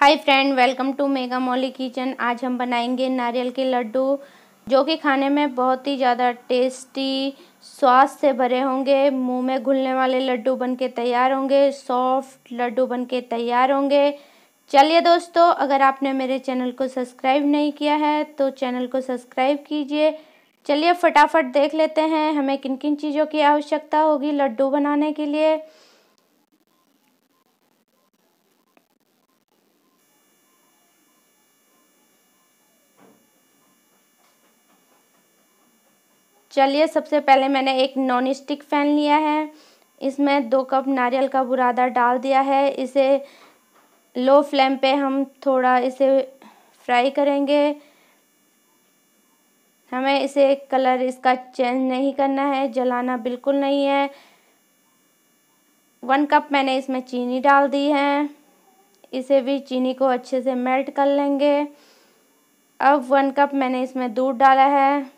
hi friend welcome to मेगा मॉली kitchen आज हम बनाएंगे नारियल के लड्डू जो कि खाने में बहुत ही ज़्यादा टेस्टी स्वाद से भरे होंगे मुंह में घुलने वाले लड्डू बनके तैयार होंगे सॉफ्ट लड्डू बनके तैयार होंगे चलिए दोस्तों अगर आपने मेरे चैनल को सब्सक्राइब नहीं किया है तो चैनल को सब्सक्राइब कीजिए चलिए फटाफट देख लेते हैं हमें किन किन चीज़ों की आवश्यकता होगी लड्डू बनाने के लिए चलिए सबसे पहले मैंने एक नॉन स्टिक फैन लिया है इसमें दो कप नारियल का बुरादा डाल दिया है इसे लो फ्लेम पे हम थोड़ा इसे फ्राई करेंगे हमें इसे कलर इसका चेंज नहीं करना है जलाना बिल्कुल नहीं है वन कप मैंने इसमें चीनी डाल दी है इसे भी चीनी को अच्छे से मेल्ट कर लेंगे अब वन कप मैंने इसमें दूध डाला है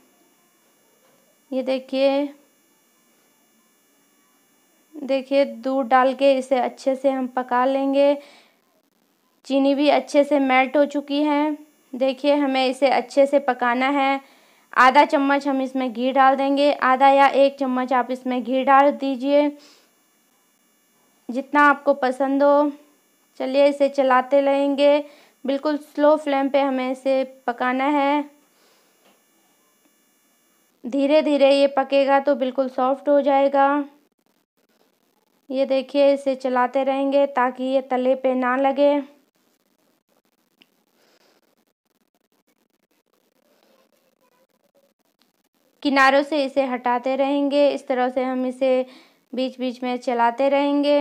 ये देखिए देखिए दूध डाल के इसे अच्छे से हम पका लेंगे चीनी भी अच्छे से मेल्ट हो चुकी है देखिए हमें इसे अच्छे से पकाना है आधा चम्मच हम इसमें घी डाल देंगे आधा या एक चम्मच आप इसमें घी डाल दीजिए जितना आपको पसंद हो चलिए इसे चलाते रहेंगे बिल्कुल स्लो फ्लेम पे हमें इसे पकाना है धीरे धीरे ये पकेगा तो बिल्कुल सॉफ्ट हो जाएगा ये देखिए इसे चलाते रहेंगे ताकि ये तले पे ना लगे किनारों से इसे हटाते रहेंगे इस तरह से हम इसे बीच बीच में चलाते रहेंगे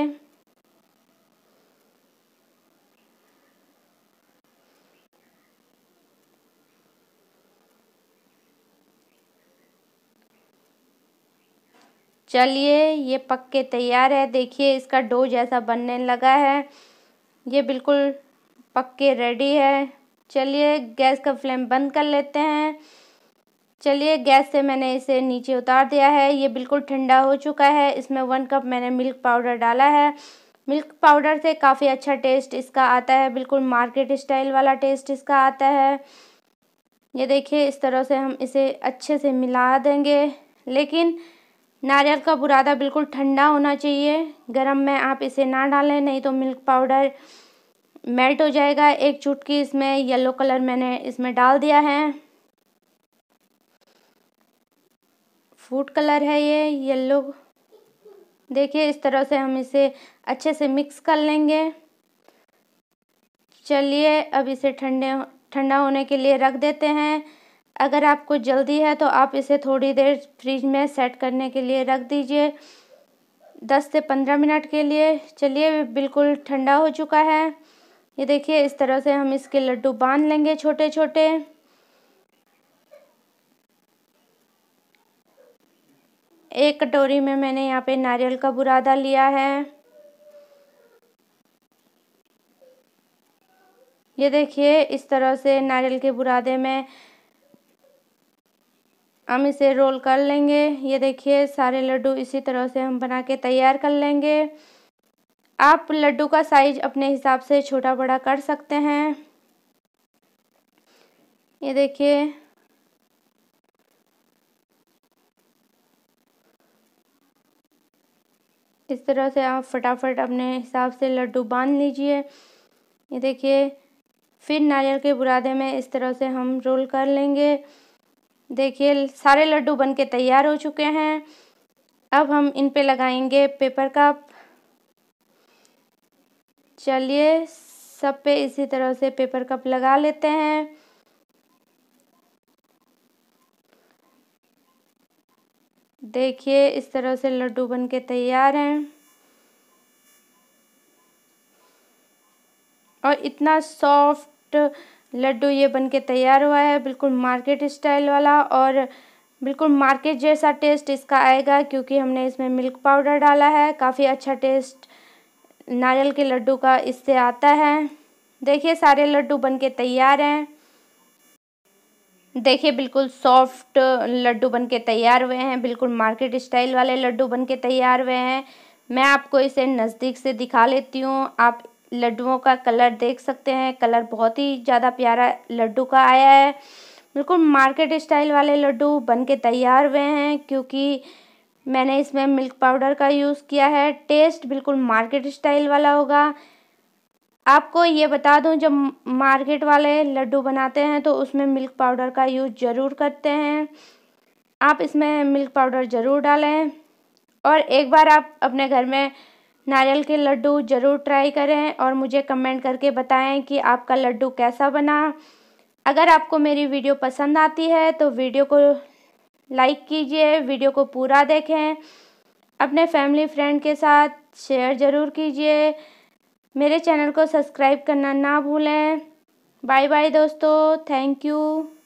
चलिए ये पक के तैयार है देखिए इसका डो जैसा बनने लगा है ये बिल्कुल पक के रेडी है चलिए गैस का फ्लेम बंद कर लेते हैं चलिए गैस से मैंने इसे नीचे उतार दिया है ये बिल्कुल ठंडा हो चुका है इसमें वन कप मैंने मिल्क पाउडर डाला है मिल्क पाउडर से काफ़ी अच्छा टेस्ट इसका आता है बिल्कुल मार्केट स्टाइल वाला टेस्ट इसका आता है ये देखिए इस तरह से हम इसे अच्छे से मिला देंगे लेकिन नारियल का बुरादा बिल्कुल ठंडा होना चाहिए गरम में आप इसे ना डालें नहीं तो मिल्क पाउडर मेल्ट हो जाएगा एक चुटकी इसमें येलो कलर मैंने इसमें डाल दिया है फूड कलर है ये येलो देखिए इस तरह से हम इसे अच्छे से मिक्स कर लेंगे चलिए अब इसे ठंडे ठंडा होने के लिए रख देते हैं अगर आपको जल्दी है तो आप इसे थोड़ी देर फ्रिज में सेट करने के लिए रख दीजिए दस से पंद्रह मिनट के लिए चलिए बिल्कुल ठंडा हो चुका है ये देखिए इस तरह से हम इसके लड्डू बांध लेंगे छोटे छोटे एक कटोरी में मैंने यहाँ पे नारियल का बुरादा लिया है ये देखिए इस तरह से नारियल के बुरादे में हम इसे रोल कर लेंगे ये देखिए सारे लड्डू इसी तरह से हम बना के तैयार कर लेंगे आप लड्डू का साइज अपने हिसाब से छोटा बड़ा कर सकते हैं ये देखिए इस तरह से आप फटाफट अपने हिसाब से लड्डू बांध लीजिए ये देखिए फिर नारियल के बुरादे में इस तरह से हम रोल कर लेंगे देखिए सारे लड्डू बन के तैयार हो चुके हैं अब हम इन पे लगाएंगे पेपर कप चलिए सब पे इसी तरह से पेपर कप लगा लेते हैं देखिए इस तरह से लड्डू बन के तैयार हैं और इतना सॉफ्ट लड्डू ये बनके तैयार हुआ है बिल्कुल मार्केट स्टाइल वाला और बिल्कुल मार्केट जैसा टेस्ट इसका आएगा क्योंकि हमने इसमें मिल्क पाउडर डाला है काफ़ी अच्छा टेस्ट नारियल के लड्डू का इससे आता है देखिए सारे लड्डू बनके तैयार हैं देखिए बिल्कुल सॉफ्ट लड्डू बनके तैयार हुए हैं बिल्कुल मार्केट स्टाइल वाले लड्डू बनके तैयार हुए हैं मैं आपको इसे नज़दीक से दिखा लेती हूँ आप लड्डुओं का कलर देख सकते हैं कलर बहुत ही ज़्यादा प्यारा लड्डू का आया है बिल्कुल मार्केट स्टाइल वाले लड्डू बन के तैयार हुए हैं क्योंकि मैंने इसमें मिल्क पाउडर का यूज़ किया है टेस्ट बिल्कुल मार्केट स्टाइल वाला होगा आपको ये बता दूं जब मार्केट वाले लड्डू बनाते हैं तो उसमें मिल्क पाउडर का यूज़ ज़रूर करते हैं आप इसमें मिल्क पाउडर ज़रूर डालें और एक बार आप अपने घर में नारियल के लड्डू ज़रूर ट्राई करें और मुझे कमेंट करके बताएं कि आपका लड्डू कैसा बना अगर आपको मेरी वीडियो पसंद आती है तो वीडियो को लाइक कीजिए वीडियो को पूरा देखें अपने फैमिली फ्रेंड के साथ शेयर ज़रूर कीजिए मेरे चैनल को सब्सक्राइब करना ना भूलें बाय बाय दोस्तों थैंक यू